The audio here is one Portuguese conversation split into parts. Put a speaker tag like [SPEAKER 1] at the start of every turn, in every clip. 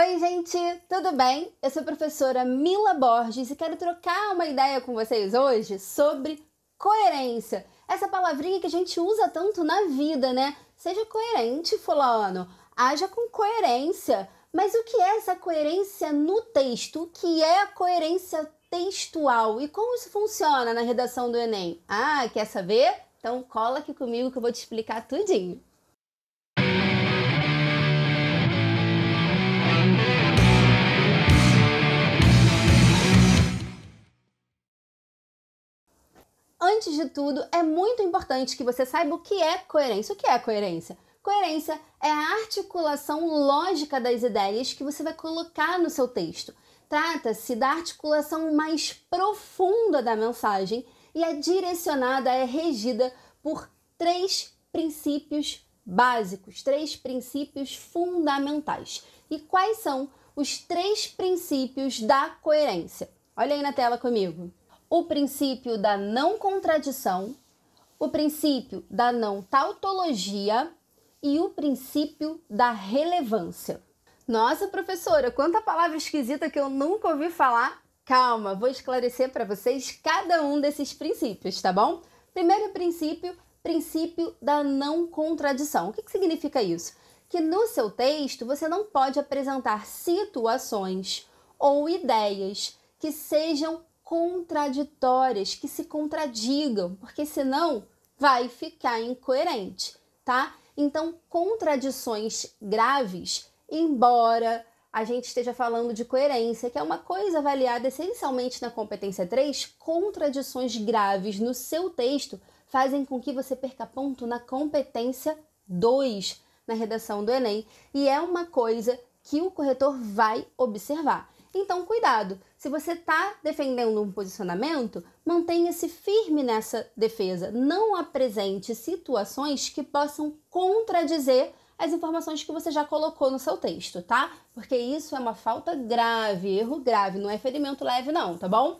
[SPEAKER 1] Oi, gente, tudo bem? Eu sou a professora Mila Borges e quero trocar uma ideia com vocês hoje sobre coerência. Essa palavrinha que a gente usa tanto na vida, né? Seja coerente, fulano, haja com coerência. Mas o que é essa coerência no texto? O que é a coerência textual? E como isso funciona na redação do Enem? Ah, quer saber? Então cola aqui comigo que eu vou te explicar tudinho. antes de tudo, é muito importante que você saiba o que é coerência. O que é coerência? Coerência é a articulação lógica das ideias que você vai colocar no seu texto. Trata-se da articulação mais profunda da mensagem e é direcionada, é regida por três princípios básicos, três princípios fundamentais. E quais são os três princípios da coerência? Olha aí na tela comigo o princípio da não contradição, o princípio da não tautologia e o princípio da relevância. Nossa, professora, quanta palavra esquisita que eu nunca ouvi falar. Calma, vou esclarecer para vocês cada um desses princípios, tá bom? Primeiro princípio, princípio da não contradição. O que, que significa isso? Que no seu texto você não pode apresentar situações ou ideias que sejam contraditórias, que se contradigam, porque senão vai ficar incoerente, tá? Então, contradições graves, embora a gente esteja falando de coerência, que é uma coisa avaliada essencialmente na competência 3, contradições graves no seu texto fazem com que você perca ponto na competência 2 na redação do Enem, e é uma coisa que o corretor vai observar. Então, cuidado. Se você está defendendo um posicionamento, mantenha-se firme nessa defesa. Não apresente situações que possam contradizer as informações que você já colocou no seu texto, tá? Porque isso é uma falta grave, erro grave, não é ferimento leve, não, tá bom?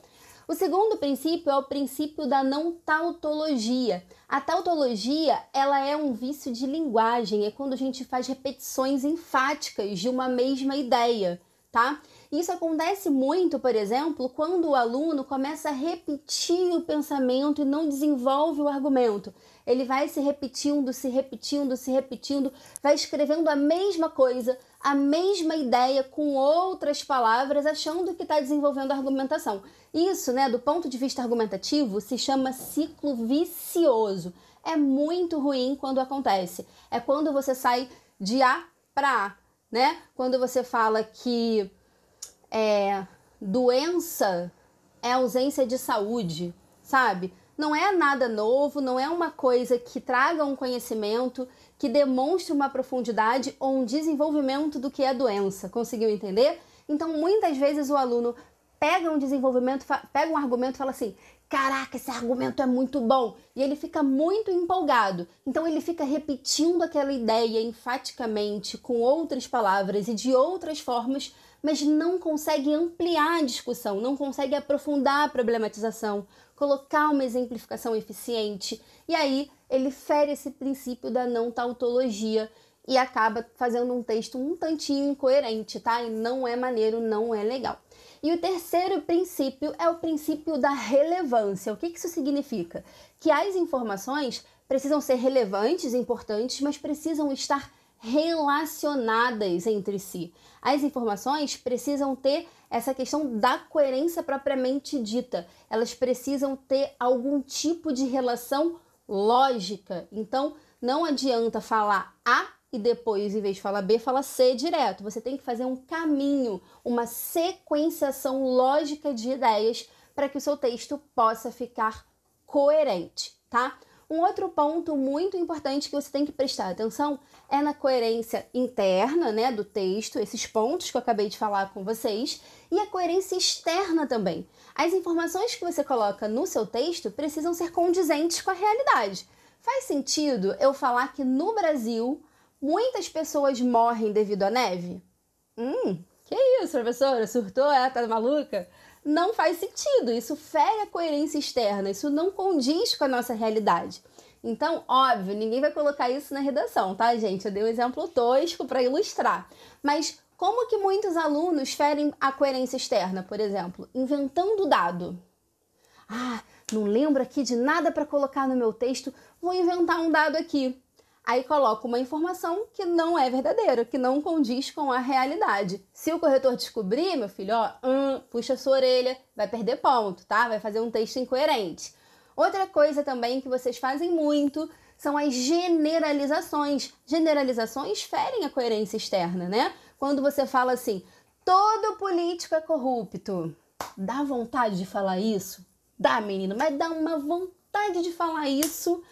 [SPEAKER 1] O segundo princípio é o princípio da não tautologia. A tautologia, ela é um vício de linguagem, é quando a gente faz repetições enfáticas de uma mesma ideia tá? Isso acontece muito, por exemplo, quando o aluno começa a repetir o pensamento e não desenvolve o argumento. Ele vai se repetindo, se repetindo, se repetindo, vai escrevendo a mesma coisa, a mesma ideia com outras palavras, achando que está desenvolvendo a argumentação. Isso, né, do ponto de vista argumentativo, se chama ciclo vicioso. É muito ruim quando acontece. É quando você sai de A para A né? Quando você fala que é, doença é ausência de saúde, sabe? Não é nada novo, não é uma coisa que traga um conhecimento, que demonstre uma profundidade ou um desenvolvimento do que é doença. Conseguiu entender? Então, muitas vezes o aluno pega um desenvolvimento, pega um argumento e fala assim: Caraca, esse argumento é muito bom! E ele fica muito empolgado. Então ele fica repetindo aquela ideia enfaticamente, com outras palavras e de outras formas, mas não consegue ampliar a discussão, não consegue aprofundar a problematização, colocar uma exemplificação eficiente. E aí ele fere esse princípio da não tautologia e acaba fazendo um texto um tantinho incoerente, tá? E não é maneiro, não é legal. E o terceiro princípio é o princípio da relevância. O que isso significa? Que as informações precisam ser relevantes, importantes, mas precisam estar relacionadas entre si. As informações precisam ter essa questão da coerência propriamente dita. Elas precisam ter algum tipo de relação lógica. Então, não adianta falar A e depois, em vez de falar B, fala C direto. Você tem que fazer um caminho, uma sequenciação lógica de ideias para que o seu texto possa ficar coerente, tá? Um outro ponto muito importante que você tem que prestar atenção é na coerência interna, né, do texto, esses pontos que eu acabei de falar com vocês, e a coerência externa também. As informações que você coloca no seu texto precisam ser condizentes com a realidade. Faz sentido eu falar que no Brasil Muitas pessoas morrem devido à neve? Hum, que isso, professora? Surtou? É? Tá maluca? Não faz sentido. Isso fere a coerência externa. Isso não condiz com a nossa realidade. Então, óbvio, ninguém vai colocar isso na redação, tá, gente? Eu dei um exemplo tosco para ilustrar. Mas como que muitos alunos ferem a coerência externa, por exemplo? Inventando dado. Ah, não lembro aqui de nada para colocar no meu texto, vou inventar um dado aqui aí coloca uma informação que não é verdadeira, que não condiz com a realidade. Se o corretor descobrir, meu filho, ó, hum, puxa sua orelha, vai perder ponto, tá? Vai fazer um texto incoerente. Outra coisa também que vocês fazem muito são as generalizações. Generalizações ferem a coerência externa, né? Quando você fala assim, todo político é corrupto. Dá vontade de falar isso? Dá, menino, mas dá uma vontade de falar isso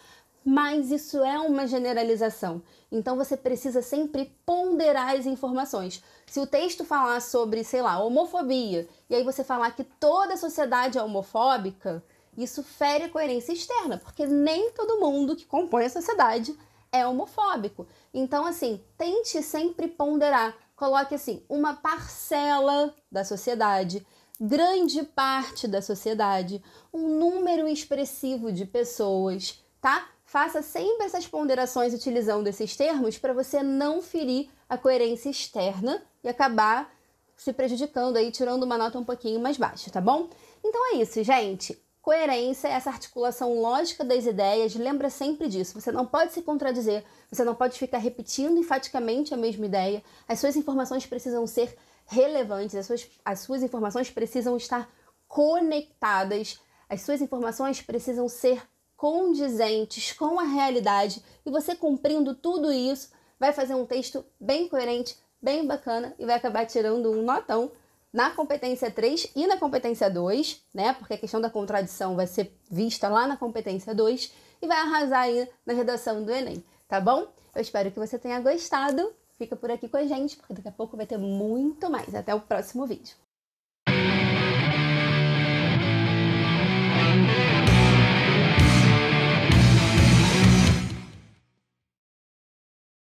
[SPEAKER 1] mas isso é uma generalização. Então você precisa sempre ponderar as informações. Se o texto falar sobre, sei lá, homofobia, e aí você falar que toda a sociedade é homofóbica, isso fere a coerência externa, porque nem todo mundo que compõe a sociedade é homofóbico. Então, assim, tente sempre ponderar. Coloque assim, uma parcela da sociedade, grande parte da sociedade, um número expressivo de pessoas, tá? Faça sempre essas ponderações utilizando esses termos para você não ferir a coerência externa e acabar se prejudicando aí, tirando uma nota um pouquinho mais baixa, tá bom? Então é isso, gente. Coerência é essa articulação lógica das ideias, lembra sempre disso. Você não pode se contradizer, você não pode ficar repetindo enfaticamente a mesma ideia. As suas informações precisam ser relevantes, as suas, as suas informações precisam estar conectadas, as suas informações precisam ser condizentes com a realidade e você cumprindo tudo isso vai fazer um texto bem coerente, bem bacana e vai acabar tirando um notão na competência 3 e na competência 2, né? Porque a questão da contradição vai ser vista lá na competência 2 e vai arrasar aí na redação do Enem, tá bom? Eu espero que você tenha gostado. Fica por aqui com a gente, porque daqui a pouco vai ter muito mais. Até o próximo vídeo.